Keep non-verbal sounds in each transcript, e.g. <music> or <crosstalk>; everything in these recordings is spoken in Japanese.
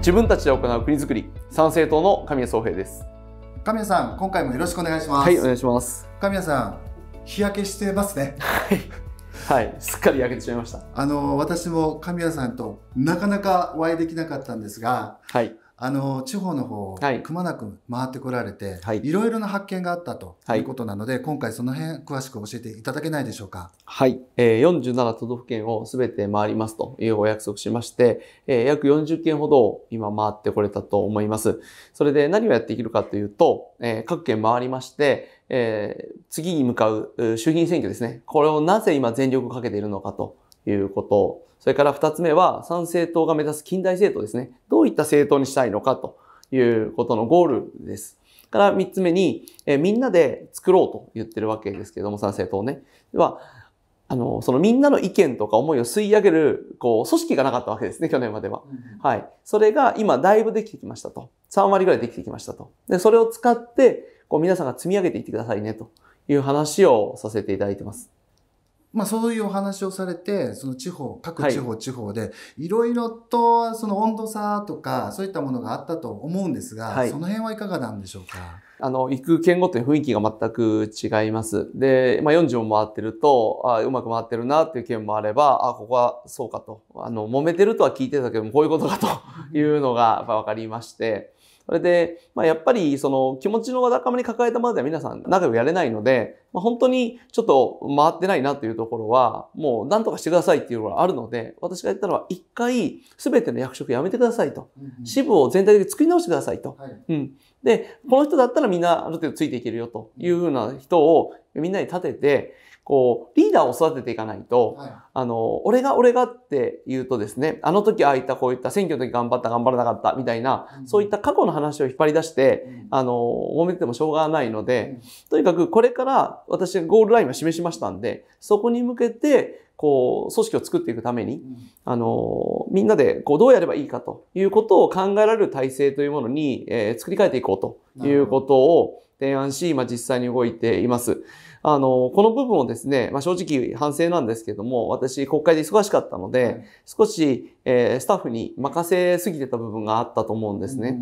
自分たちで行う国づくり参政党の神谷総平です神谷さん今回もよろしくお願いしますはいお願いします神谷さん日焼けしてますねはい <laughs> はい、すっかり焼けてしまいました。あの、私も神谷さんとなかなかお会いできなかったんですが、はい、あの地方の方をくまなく回ってこられて、はい、いろいろな発見があったということなので、はい、今回その辺詳しく教えていただけないでしょうか。はい、えー、47都道府県を全て回りますというお約束しまして、えー、約40件ほど今回ってこれたと思います。それで何をやっていけるかというと、えー、各県回りまして、えー、次に向かう衆議院選挙ですね。これをなぜ今全力をかけているのかということそれから2つ目は、参政党が目指す近代政党ですね。どういった政党にしたいのかということのゴールです。から3つ目に、えみんなで作ろうと言ってるわけですけども、参政党ね。では、あの、そのみんなの意見とか思いを吸い上げる、こう、組織がなかったわけですね、去年までは。はい。それが今、だいぶできてきましたと。3割ぐらいできてきましたと。で、それを使って、こう、皆さんが積み上げていってくださいね、という話をさせていただいてます。まあ、そういうお話をされてその地方各地方地方でいろいろとその温度差とかそういったものがあったと思うんですが、はい、その辺はいかがなんでしょうかあの行く県ごとに雰囲気が全く違います。で、まあ、40を回ってるとあうまく回ってるなっていう県もあればあここはそうかとあの揉めてるとは聞いてたけどもこういうことかというのが分かりまして。それで、まあ、やっぱりその気持ちのわだかまり抱えたままでは皆さん仲良くやれないので、まあ、本当にちょっと回ってないなというところは、もう何とかしてくださいっていうのがあるので、私が言ったのは一回全ての役職やめてくださいと。うんうん、支部を全体的に作り直してくださいと。はい、うん、で、この人だったらみんなある程度ついていけるよというふうな人をみんなに立てて、こう、リーダーを育てていかないと、あの、俺が俺がって言うとですね、あの時ああいたこういった選挙の時頑張った頑張らなかったみたいな、そういった過去の話を引っ張り出して、あの、揉めてもしょうがないので、とにかくこれから私がゴールラインを示しましたんで、そこに向けて、こう、組織を作っていくために、あの、みんなで、こう、どうやればいいかということを考えられる体制というものに、えー、作り変えていこうということを提案し、今実際に動いています。あの、この部分をですね、まあ、正直反省なんですけども、私国会で忙しかったので、はい、少し、えー、スタッフに任せすぎてた部分があったと思うんですね。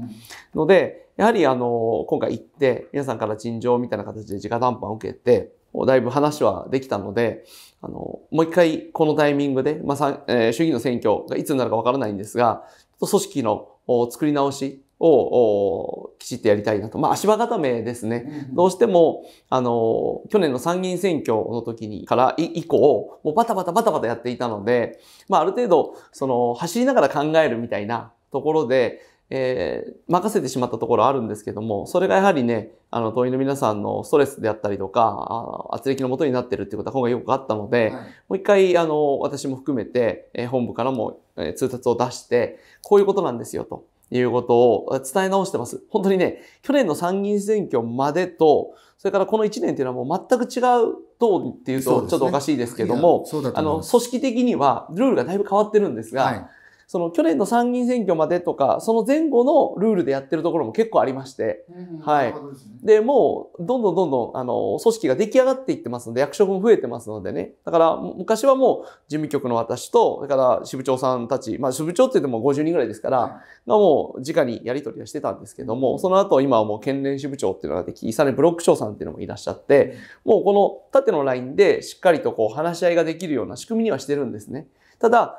うん、ので、やはりあの、今回行って、皆さんから陳情みたいな形で直談判を受けて、だいぶ話はできたので、あの、もう一回このタイミングで、まあ、えー、衆議院の選挙がいつになるかわからないんですが、組織の作り直しをきちっとやりたいなと。まあ、足場固めですね。どうしても、あの、去年の参議院選挙の時にから以降、もうバタバタバタバタやっていたので、まあ、ある程度、その、走りながら考えるみたいなところで、えー、任せてしまったところあるんですけども、それがやはりね、あの、党員の皆さんのストレスであったりとか、圧力のもとになってるっていうことは今回よくあったので、はい、もう一回、あの、私も含めて、えー、本部からも、えー、通達を出して、こういうことなんですよと。いうことを伝え直してます。本当にね、去年の参議院選挙までと、それからこの1年っていうのはもう全く違う党っていうとちょっとおかしいですけども、ね、あの、組織的にはルールがだいぶ変わってるんですが、はいその去年の参議院選挙までとか、その前後のルールでやってるところも結構ありまして、うん、はい。で、もう、どんどんどんどん、あの、組織が出来上がっていってますので、役職も増えてますのでね。だから、昔はもう、事務局の私と、だから、支部長さんたち、まあ、支部長って言っても50人ぐらいですから、はい、もう、直にやり取りはしてたんですけども、うん、その後、今はもう、県連支部長っていうのができ、さらにブロック長さんっていうのもいらっしゃって、うん、もう、この縦のラインで、しっかりとこう、話し合いができるような仕組みにはしてるんですね。ただ、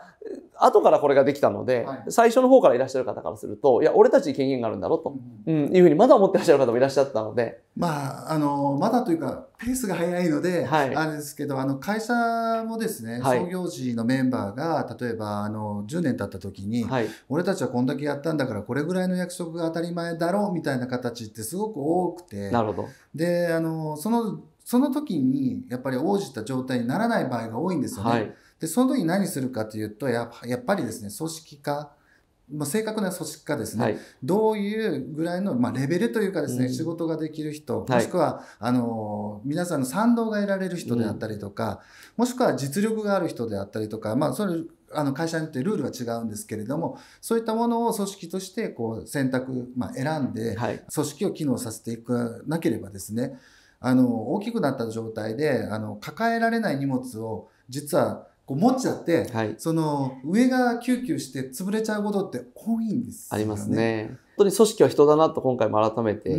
後からこれができたので、はい、最初の方からいらっしゃる方からすると、いや、俺たちに権限があるんだろうと、うん、うん、いうふうにまだ思ってらっしゃる方もいらっしゃったので。まあ、あの、まだというか、ペースが早いので、はい、あれですけど、あの、会社もですね、はい、創業時のメンバーが、例えば、あの、10年経った時に、俺たちはこんだけやったんだから、これぐらいの役職が当たり前だろうみたいな形ってすごく多くて、なるほど。で、あの、その、その時にやっぱり応じた状態にならない場合が多いんですよね。はい、で、その時に何するかというと、やっぱりですね、組織化、まあ、正確な組織化ですね、はい、どういうぐらいの、まあ、レベルというかですね、うん、仕事ができる人、もしくは、はい、あの皆さんの賛同が得られる人であったりとか、うん、もしくは実力がある人であったりとか、まあ、それあの会社によってルールは違うんですけれどもそういったものを組織としてこう選択、まあ、選んで、組織を機能させていかなければですね、はいあの大きくなった状態であの抱えられない荷物を実はこう持っちゃって、はい、その上が救急して潰れちゃうことって多いんです、ね、ありますね。本当に組織は人だなと今回も改めて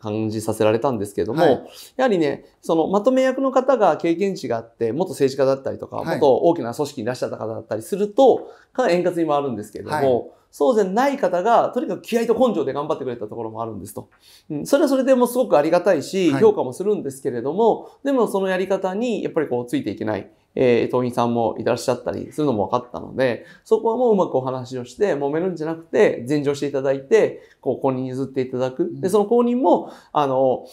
感じさせられたんですけれども、うんはい、やはりね、そのまとめ役の方が経験値があって、元政治家だったりとか、はい、元大きな組織にいらっしゃった方だったりすると、かなり円滑に回るんですけれども、そうじゃない方が、とにかく気合と根性で頑張ってくれたところもあるんですと。うん、それはそれでもすごくありがたいし、評価もするんですけれども、はい、でもそのやり方に、やっぱりこう、ついていけない。えー、党員さんもいらっしゃったりするのも分かったので、そこはもううまくお話をして、揉めるんじゃなくて、前乗していただいて、こう、公認譲っていただく。で、その公認も、あの、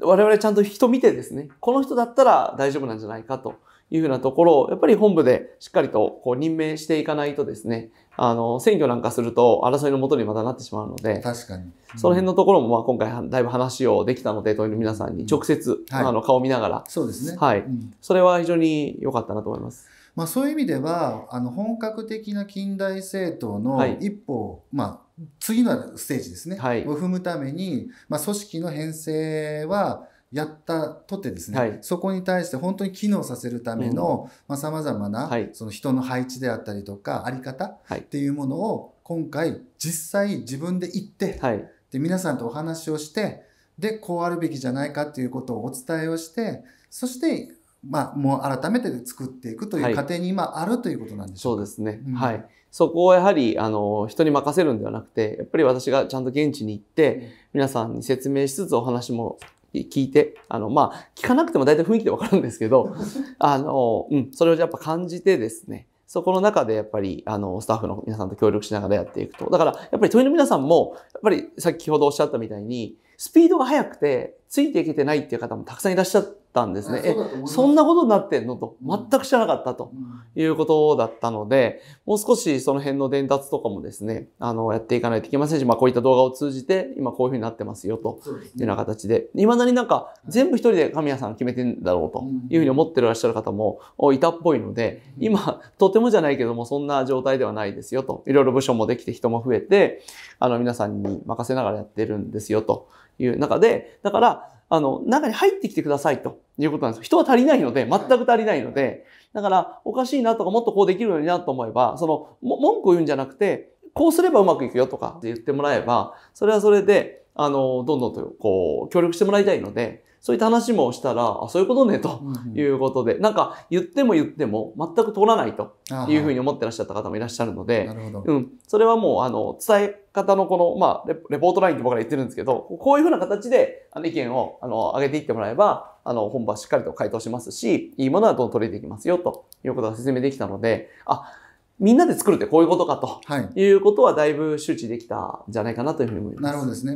我々ちゃんと人見てですね、この人だったら大丈夫なんじゃないかというふうなところを、やっぱり本部でしっかりとこう任命していかないとですね、あの、選挙なんかすると争いのもとにまたなってしまうので、確かに。うん、その辺のところも、まあ、今回だいぶ話をできたので、党員の皆さんに直接、うんはい、あの、顔を見ながら、そうですね。はい。それは非常に良かったなと思います。まあ、そういう意味ではあの本格的な近代政党の一歩、はい、まあ、次のステージですね、はい、を踏むために、まあ、組織の編成はやったとてですね、はい、そこに対して本当に機能させるためのさまざ、まな、はい、その人の配置であったりとかあり方っていうものを今回実際自分で行って、はい、で皆さんとお話をしてでこうあるべきじゃないかっていうことをお伝えをしてそしてまあ、もう改めて作っていくという過程に今あるということなんでしょうか、はい、そうですね、うん、はい。そこをやはりあの人に任せるんではなくてやっぱり私がちゃんと現地に行って皆さんに説明しつつお話も聞いて、あの、まあ、聞かなくても大体雰囲気でわかるんですけど、<laughs> あの、うん、それをやっぱ感じてですね、そこの中でやっぱり、あの、スタッフの皆さんと協力しながらやっていくと。だから、やっぱり問いの皆さんも、やっぱり先ほどおっしゃったみたいに、スピードが速くて、ついていけてないっていう方もたくさんいらっしゃったんですね。え、そんなことになってんのと、全く知らなかったということだったので、もう少しその辺の伝達とかもですね、あの、やっていかないといけませんし、まあこういった動画を通じて、今こういうふうになってますよというような形で、いまだになんか全部一人で神谷さん決めてんだろうというふうに思ってらっしゃる方もいたっぽいので、今、とてもじゃないけども、そんな状態ではないですよと、いろいろ部署もできて人も増えて、あの、皆さんに任せながらやってるんですよという中で、だから、あの、中に入ってきてくださいということなんです人は足りないので、全く足りないので、だから、おかしいなとか、もっとこうできるのになと思えば、その、文句を言うんじゃなくて、こうすればうまくいくよとかって言ってもらえば、それはそれで、あの、どんどんと、こう、協力してもらいたいので、そういった話もしたら、あ、そういうことね、ということで、うんうん、なんか言っても言っても全く通らないというふうに思ってらっしゃった方もいらっしゃるので、うん、それはもう、あの、伝え方のこの、まあレ、ポートラインって僕ら言ってるんですけど、こういうふうな形で、あの、意見を、あの、上げていってもらえば、あの、本番しっかりと回答しますし、いいものはどんどん取れていきますよ、ということが説明できたので、あ、みんなで作るってこういうことかと、はい、いうことはだいぶ周知できたんじゃないかなというふうに思います。なるほどですね。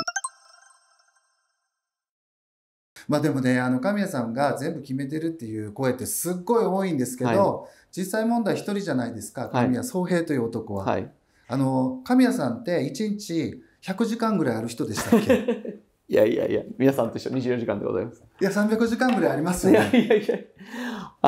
まあでもね、あの、神谷さんが全部決めてるっていう声ってすっごい多いんですけど、はい、実際問題一人じゃないですか、神谷宗平という男は。はい、あの、神谷さんって一日100時間ぐらいある人でしたっけ <laughs> いやいやいや、皆さんと一緒24時間でございます。いや、300時間ぐらいありますよね。いやいやいや。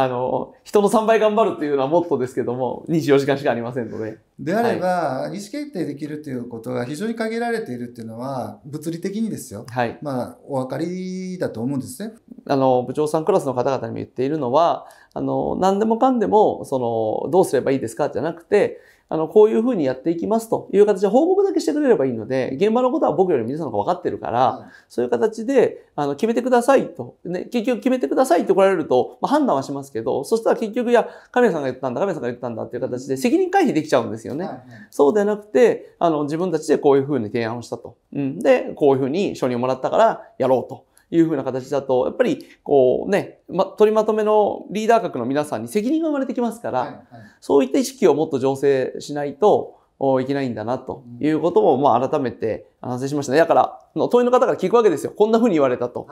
あの、人の3倍頑張るっていうのはもっとですけども、24時間しかありませんので。であれば、はい、意思決定できるということが非常に限られているっていうのは、物理的にですよ。はい。まあ、お分かりだと思うんですね。あの、部長さんクラスの方々にも言っているのは、あの、何でもかんでも、その、どうすればいいですかじゃなくて、あの、こういうふうにやっていきますという形で報告だけしてくれればいいので、現場のことは僕より皆さんが分かってるから、そういう形で、あの、決めてくださいと。ね、結局決めてくださいって来られると、まあ、判断はしますけど、そしたら結局、いや、カメラさんが言ったんだ、カメラさんが言ったんだっていう形で責任回避できちゃうんですよね。そうでなくて、あの、自分たちでこういうふうに提案をしたと。うん。で、こういうふうに承認をもらったからやろうと。いうふうな形だと、やっぱりこうね、ま、取りまとめのリーダー格の皆さんに責任が生まれてきますから、はいはい、そういった意識をもっと醸成しないと、いけないんだなということも、まあ、改めて反省しましたね。だから、の問いの方から聞くわけですよ。こんな風に言われたと。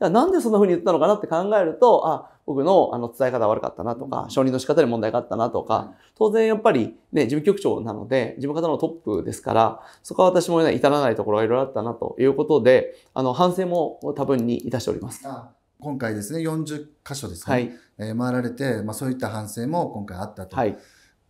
はい、なんでそんな風に言ったのかなって考えると、あ、僕のあの伝え方悪かったなとか、承認の仕方に問題があったなとか、当然やっぱりね、事務局長なので、事務方のトップですから、そこは私も、ね、至らないところがいろいろあったなということで、あの、反省も多分にいたしております。今回ですね、40箇所ですね、はい、えー、回られて、まあ、そういった反省も今回あったと。はい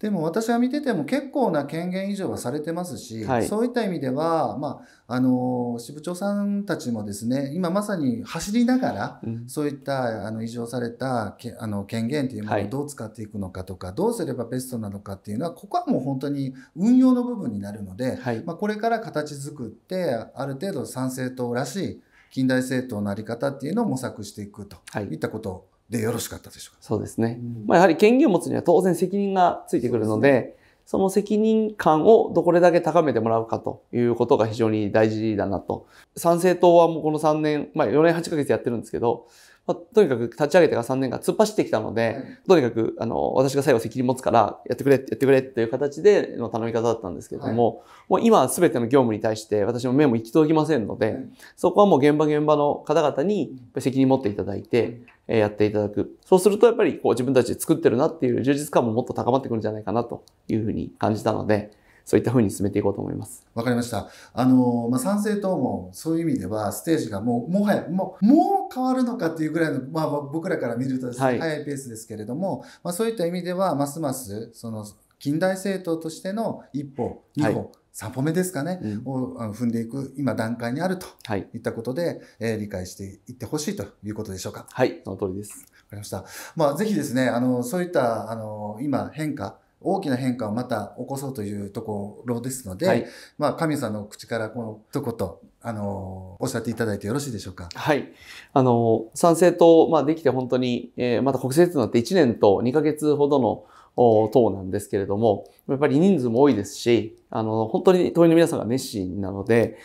でも私は見てても結構な権限以上はされてますし、はい、そういった意味では、まあ、あの支部長さんたちもですね今まさに走りながら、うん、そういったあの異常されたけあの権限というものをどう使っていくのかとか、はい、どうすればベストなのかっていうのはここはもう本当に運用の部分になるので、はい、まあ、これから形作ってある程度参政党らしい近代政党の在り方っていうのを模索していくといったことをでよろしかったでしょうかそうですね。まあ、やはり権限を持つには当然責任がついてくるので、その責任感をどれだけ高めてもらうかということが非常に大事だなと。参政党はもうこの3年、まあ4年8ヶ月やってるんですけど、まあ、とにかく立ち上げてから3年間突っ走ってきたので、とにかく、あの、私が最後責任持つから、やってくれ、やってくれっていう形での頼み方だったんですけども、はい、もう今は全ての業務に対して私も目も行き届きませんので、はい、そこはもう現場現場の方々に責任持っていただいて、やっていただく。そうするとやっぱりこう自分たちで作ってるなっていう充実感ももっと高まってくるんじゃないかなというふうに感じたので、そういったふうに進めていこうと思います。わかりました。あの、まあ、賛成党もそういう意味では、ステージがもう、もはや、もう、もう変わるのかっていうぐらいの、まあ、僕らから見るとですね、はい、早いペースですけれども、まあ、そういった意味では、ますます、その、近代政党としての一歩、二歩、三歩目ですかね、を踏んでいく今段階にあるといったことで、え理解していってほしいということでしょうか。はい、その通りです。わかりました。まあ、ぜひですね、あの、そういった、あの、今変化、大きな変化をまた起こそうというところですので、はい、まあ、神さんの口からこの一言、あの、おっしゃっていただいてよろしいでしょうか。はい。あの、賛成と、まあ、できて本当に、えー、また国政となって1年と2ヶ月ほどの等なんですけれども、やっぱり人数も多いですし、あの、本当に党員の皆さんが熱心なので、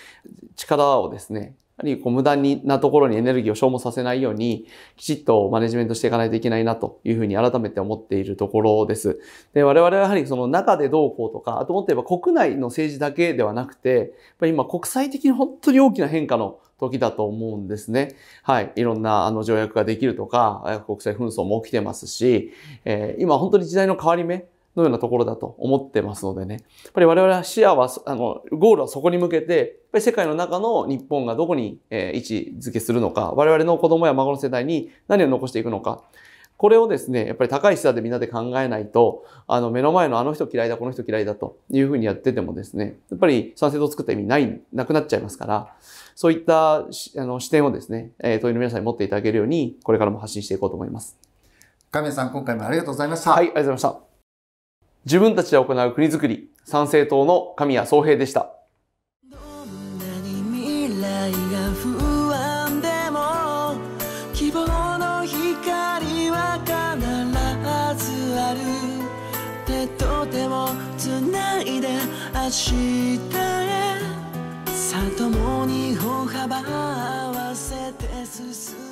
力をですね、やはりこう無駄なところにエネルギーを消耗させないように、きちっとマネジメントしていかないといけないなというふうに改めて思っているところです。で、我々はやはりその中でどうこうとか、あともっと言えば国内の政治だけではなくて、やっぱり今国際的に本当に大きな変化の時だと思うんですね。はい。いろんなあの条約ができるとか、国際紛争も起きてますし、えー、今本当に時代の変わり目のようなところだと思ってますのでね。やっぱり我々は視野は、あの、ゴールはそこに向けて、やっぱり世界の中の日本がどこに、え位置づけするのか、我々の子供や孫の世代に何を残していくのか、これをですね、やっぱり高い視座でみんなで考えないと、あの、目の前のあの人嫌いだ、この人嫌いだというふうにやっててもですね、やっぱり賛成党を作った意味ない、なくなっちゃいますから、そういったあの視点をですね、えー、問いの皆さんに持っていただけるように、これからも発信していこうと思います。谷さん、今回もありがとうございました。はい、ありがとうございました。自分たちで行う国づくり、賛成党の神谷宗平でした。明日へさともに歩幅合わせて進む